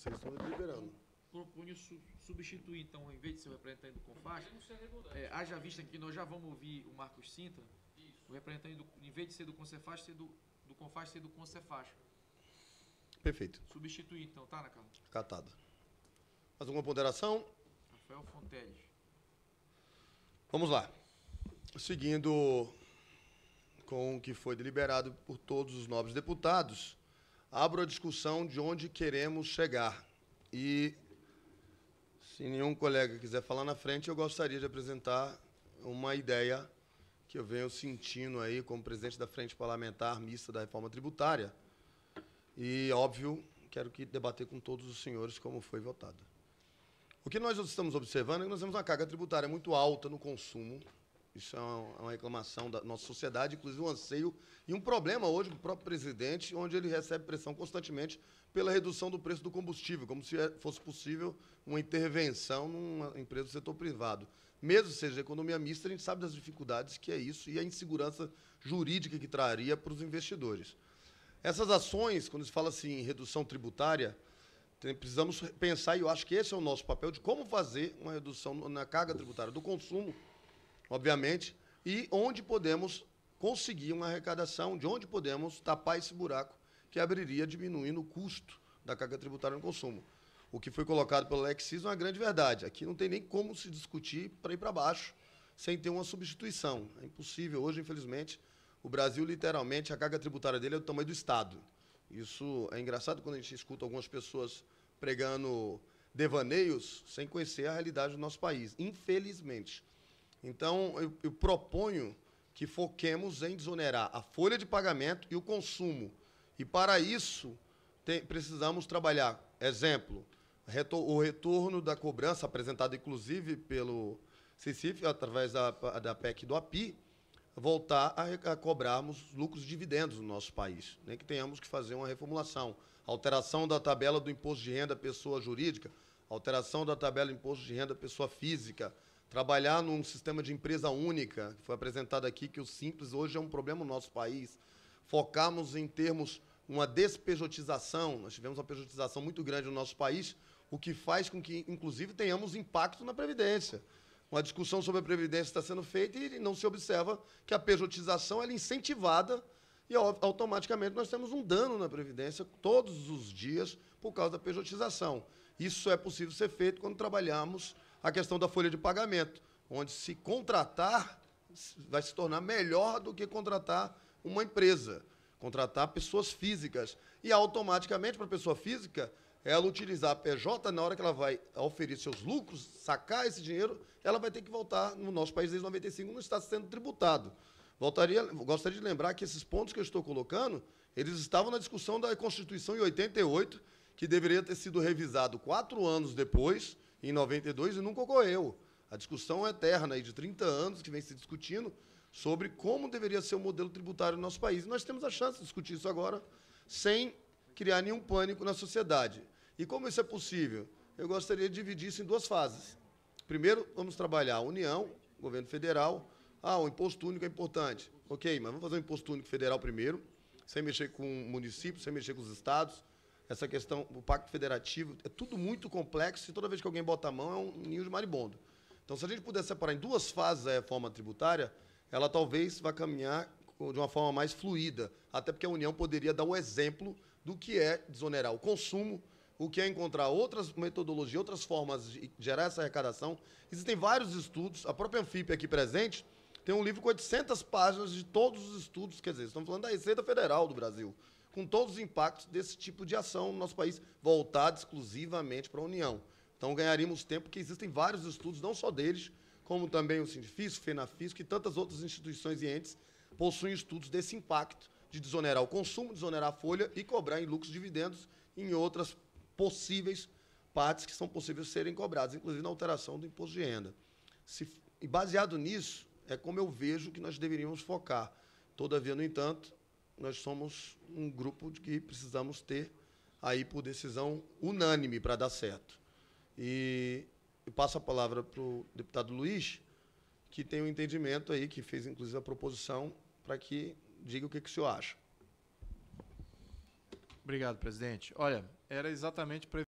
Vocês estão deliberando. Proponho su substituir, então, em vez de ser o representante do CONFAS, é, haja vista que nós já vamos ouvir o Marcos Sintra, Isso. o representante, do, em vez de ser do CONCEFAS, ser do, do CONFAS, ser do CONCEFAS. Perfeito. Substituir, então, tá, Ana Carla? Catado. Mais alguma ponderação? Rafael Fontelli. Vamos lá. Seguindo com o que foi deliberado por todos os nobres deputados, abro a discussão de onde queremos chegar. E se nenhum colega quiser falar na frente, eu gostaria de apresentar uma ideia que eu venho sentindo aí como presidente da Frente Parlamentar Mista da Reforma Tributária. E, óbvio, quero que debater com todos os senhores como foi votada. O que nós estamos observando é que nós temos uma carga tributária muito alta no consumo isso é, é uma reclamação da nossa sociedade, inclusive um anseio e um problema hoje do próprio presidente, onde ele recebe pressão constantemente pela redução do preço do combustível, como se é, fosse possível uma intervenção numa empresa do setor privado. Mesmo seja economia mista, a gente sabe das dificuldades que é isso e a insegurança jurídica que traria para os investidores. Essas ações, quando se fala assim em redução tributária, precisamos pensar, e eu acho que esse é o nosso papel, de como fazer uma redução na carga tributária do consumo obviamente, e onde podemos conseguir uma arrecadação, de onde podemos tapar esse buraco que abriria diminuindo o custo da carga tributária no consumo. O que foi colocado pelo Lexis é uma grande verdade. Aqui não tem nem como se discutir para ir para baixo sem ter uma substituição. É impossível. Hoje, infelizmente, o Brasil, literalmente, a carga tributária dele é do tamanho do Estado. Isso é engraçado quando a gente escuta algumas pessoas pregando devaneios sem conhecer a realidade do nosso país, infelizmente. Então, eu, eu proponho que foquemos em desonerar a folha de pagamento e o consumo. E para isso, tem, precisamos trabalhar, exemplo, o retorno da cobrança, apresentado inclusive pelo CICIF, através da, da PEC do API, voltar a, a cobrarmos lucros e dividendos no nosso país. Nem né? que tenhamos que fazer uma reformulação. Alteração da tabela do imposto de renda pessoa jurídica, alteração da tabela do imposto de renda pessoa física, trabalhar num sistema de empresa única, que foi apresentado aqui, que o simples hoje é um problema no nosso país. Focarmos em termos uma despejotização, nós tivemos uma pejotização muito grande no nosso país, o que faz com que, inclusive, tenhamos impacto na Previdência. Uma discussão sobre a Previdência está sendo feita e não se observa que a pejotização é incentivada e automaticamente nós temos um dano na Previdência todos os dias por causa da pejotização. Isso é possível ser feito quando trabalhamos a questão da folha de pagamento, onde se contratar vai se tornar melhor do que contratar uma empresa, contratar pessoas físicas. E automaticamente, para a pessoa física, ela utilizar a PJ, na hora que ela vai oferir seus lucros, sacar esse dinheiro, ela vai ter que voltar. No nosso país, desde 95, não está sendo tributado. Voltaria, gostaria de lembrar que esses pontos que eu estou colocando, eles estavam na discussão da Constituição em 88, que deveria ter sido revisado quatro anos depois, em 92 e nunca ocorreu. A discussão é eterna aí de 30 anos que vem se discutindo sobre como deveria ser o modelo tributário no nosso país. E nós temos a chance de discutir isso agora sem criar nenhum pânico na sociedade. E como isso é possível? Eu gostaria de dividir isso em duas fases. Primeiro, vamos trabalhar a União, governo federal. Ah, o imposto único é importante. Ok, mas vamos fazer o imposto único federal primeiro, sem mexer com o município, sem mexer com os estados, essa questão, o pacto federativo, é tudo muito complexo e toda vez que alguém bota a mão é um ninho de maribondo. Então, se a gente puder separar em duas fases a reforma tributária, ela talvez vá caminhar de uma forma mais fluida, até porque a União poderia dar o um exemplo do que é desonerar o consumo, o que é encontrar outras metodologias, outras formas de gerar essa arrecadação. Existem vários estudos, a própria Anfip aqui presente tem um livro com 800 páginas de todos os estudos que existem. Estamos falando da Receita Federal do Brasil com todos os impactos desse tipo de ação no nosso país, voltada exclusivamente para a União. Então ganharíamos tempo, porque existem vários estudos, não só deles, como também o Sindifisco, Fenafisco e tantas outras instituições e entes possuem estudos desse impacto de desonerar o consumo, desonerar a folha e cobrar em lucros dividendos em outras possíveis partes que são possíveis serem cobradas, inclusive na alteração do imposto de renda. Se, e baseado nisso, é como eu vejo que nós deveríamos focar. Todavia, no entanto, nós somos um grupo de que precisamos ter aí por decisão unânime para dar certo. E eu passo a palavra para o deputado Luiz, que tem um entendimento aí, que fez inclusive a proposição, para que diga o que, que o senhor acha. Obrigado, presidente. Olha, era exatamente para